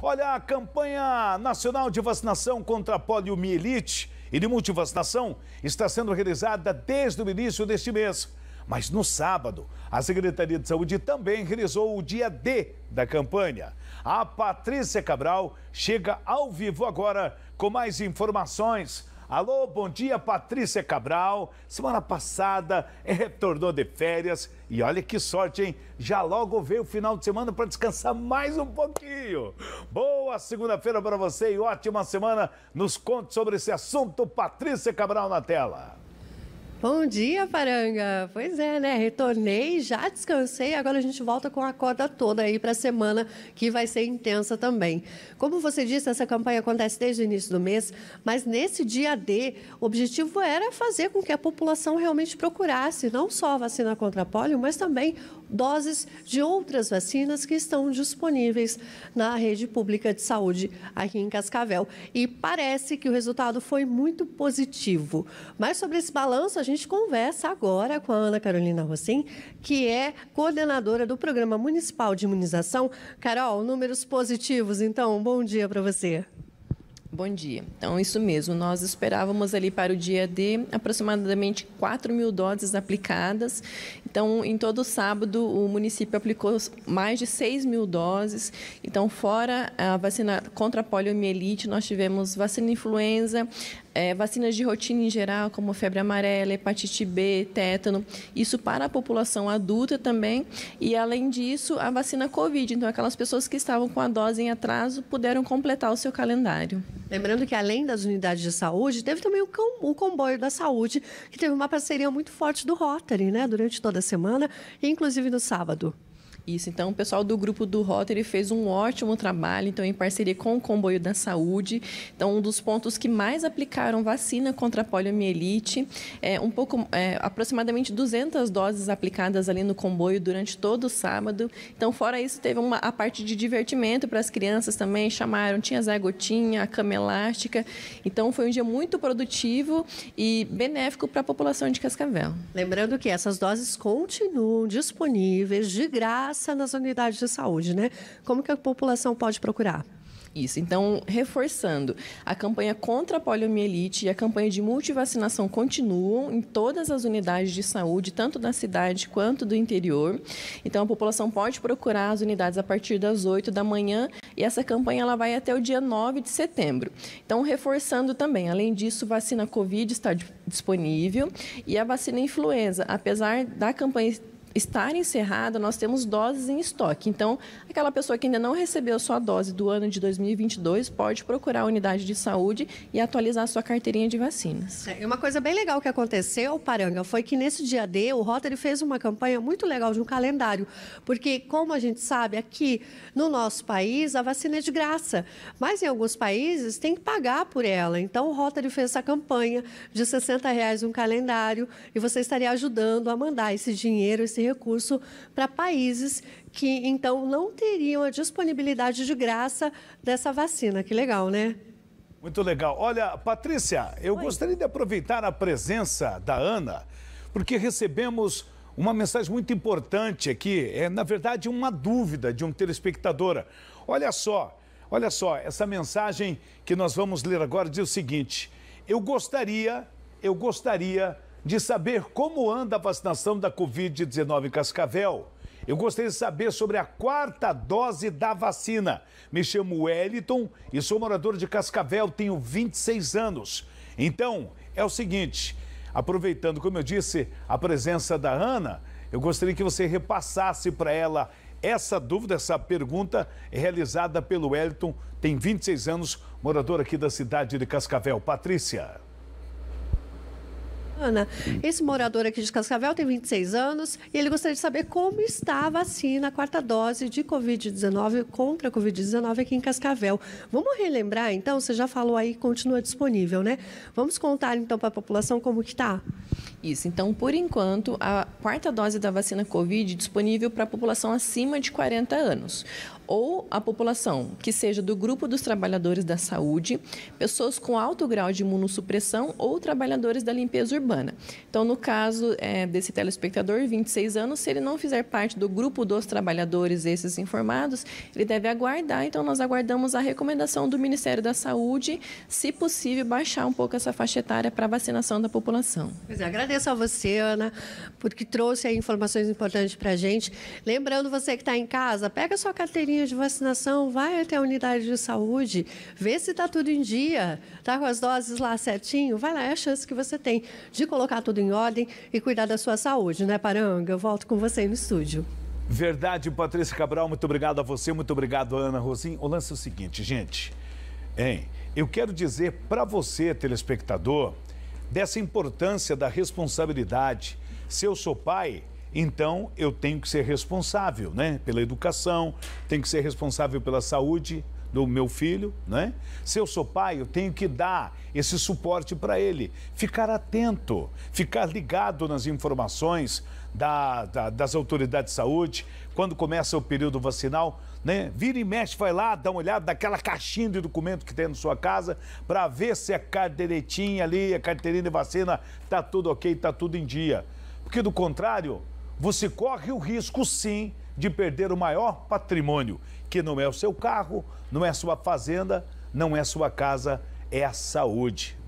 Olha, a campanha nacional de vacinação contra a poliomielite e de multivacinação está sendo realizada desde o início deste mês. Mas no sábado, a Secretaria de Saúde também realizou o dia D da campanha. A Patrícia Cabral chega ao vivo agora com mais informações Alô, bom dia, Patrícia Cabral. Semana passada eh, retornou de férias e olha que sorte, hein? Já logo veio o final de semana para descansar mais um pouquinho. Boa segunda-feira para você e ótima semana. Nos conte sobre esse assunto, Patrícia Cabral na tela. Bom dia, Paranga! Pois é, né? Retornei, já descansei, agora a gente volta com a corda toda aí para a semana, que vai ser intensa também. Como você disse, essa campanha acontece desde o início do mês, mas nesse dia D, o objetivo era fazer com que a população realmente procurasse não só a vacina contra a polio, mas também doses de outras vacinas que estão disponíveis na rede pública de saúde aqui em Cascavel. E parece que o resultado foi muito positivo. Mas sobre esse balanço, a gente conversa agora com a Ana Carolina Rossim, que é coordenadora do Programa Municipal de Imunização. Carol, números positivos, então, bom dia para você. Bom dia. Então, isso mesmo. Nós esperávamos ali para o dia D aproximadamente 4 mil doses aplicadas. Então, em todo sábado, o município aplicou mais de 6 mil doses. Então, fora a vacina contra a poliomielite, nós tivemos vacina influenza, é, vacinas de rotina em geral, como febre amarela, hepatite B, tétano, isso para a população adulta também. E, além disso, a vacina Covid. Então, aquelas pessoas que estavam com a dose em atraso puderam completar o seu calendário. Lembrando que, além das unidades de saúde, teve também o, comboio da saúde, que teve uma parceria muito forte do Rotary, né, durante toda a semana, e inclusive no sábado. Isso, então o pessoal do grupo do Rotary fez um ótimo trabalho, então em parceria com o Comboio da Saúde. Então, um dos pontos que mais aplicaram vacina contra a poliomielite, é, um pouco, é, aproximadamente 200 doses aplicadas ali no comboio durante todo o sábado. Então, fora isso, teve uma, a parte de divertimento para as crianças também, chamaram, tinha Zé Gotinha, a cama elástica. Então, foi um dia muito produtivo e benéfico para a população de Cascavel. Lembrando que essas doses continuam disponíveis de graça passa nas unidades de saúde, né? Como que a população pode procurar? Isso. Então, reforçando, a campanha contra a poliomielite e a campanha de multivacinação continuam em todas as unidades de saúde, tanto da cidade quanto do interior. Então, a população pode procurar as unidades a partir das 8 da manhã e essa campanha ela vai até o dia 9 de setembro. Então, reforçando também, além disso, vacina Covid está disponível e a vacina influenza, apesar da campanha estar encerrada, nós temos doses em estoque. Então, aquela pessoa que ainda não recebeu sua dose do ano de 2022 pode procurar a unidade de saúde e atualizar sua carteirinha de vacinas. É, uma coisa bem legal que aconteceu, Paranga, foi que nesse dia D, o Rotary fez uma campanha muito legal de um calendário, porque, como a gente sabe, aqui no nosso país a vacina é de graça, mas em alguns países tem que pagar por ela. Então, o Rotary fez essa campanha de 60 reais um calendário e você estaria ajudando a mandar esse dinheiro, esse recurso para países que, então, não teriam a disponibilidade de graça dessa vacina. Que legal, né? Muito legal. Olha, Patrícia, eu Oi. gostaria de aproveitar a presença da Ana, porque recebemos uma mensagem muito importante aqui. É, na verdade, uma dúvida de um telespectadora. Olha só, olha só, essa mensagem que nós vamos ler agora diz o seguinte: Eu gostaria, eu gostaria de saber como anda a vacinação da Covid-19 em Cascavel. Eu gostaria de saber sobre a quarta dose da vacina. Me chamo Wellington e sou morador de Cascavel, tenho 26 anos. Então, é o seguinte, aproveitando, como eu disse, a presença da Ana, eu gostaria que você repassasse para ela essa dúvida, essa pergunta realizada pelo Wellington, tem 26 anos, morador aqui da cidade de Cascavel. Patrícia. Ana, esse morador aqui de Cascavel tem 26 anos e ele gostaria de saber como está a vacina, a quarta dose de Covid-19 contra a Covid-19 aqui em Cascavel. Vamos relembrar, então, você já falou aí, continua disponível, né? Vamos contar, então, para a população como que está? Isso, então, por enquanto, a quarta dose da vacina Covid disponível para a população acima de 40 anos ou a população que seja do grupo dos trabalhadores da saúde, pessoas com alto grau de imunossupressão ou trabalhadores da limpeza urbana. Então, no caso é, desse telespectador, 26 anos, se ele não fizer parte do grupo dos trabalhadores esses informados, ele deve aguardar. Então, nós aguardamos a recomendação do Ministério da Saúde, se possível, baixar um pouco essa faixa etária para vacinação da população. Pois é, agradeço a você, Ana, porque trouxe informações importantes para a gente. Lembrando você que está em casa, pega sua carteirinha de vacinação, vai até a unidade de saúde, vê se está tudo em dia, está com as doses lá certinho, vai lá, é a chance que você tem de colocar tudo em ordem e cuidar da sua saúde, né, Paranga? Eu volto com você no estúdio. Verdade, Patrícia Cabral, muito obrigado a você, muito obrigado, Ana Rosim. O lance é o seguinte, gente, hein? Eu quero dizer para você, telespectador, dessa importância da responsabilidade. Se eu sou pai, então, eu tenho que ser responsável, né? Pela educação, tenho que ser responsável pela saúde do meu filho, né? Se eu sou pai, eu tenho que dar esse suporte para ele. Ficar atento, ficar ligado nas informações da, da, das autoridades de saúde, quando começa o período vacinal, né? Vira e mexe, vai lá, dá uma olhada naquela caixinha de documento que tem na sua casa para ver se a carteirinha ali, a carteirinha de vacina, está tudo ok, está tudo em dia. Porque do contrário, você corre o risco, sim, de perder o maior patrimônio, que não é o seu carro, não é a sua fazenda, não é a sua casa, é a saúde.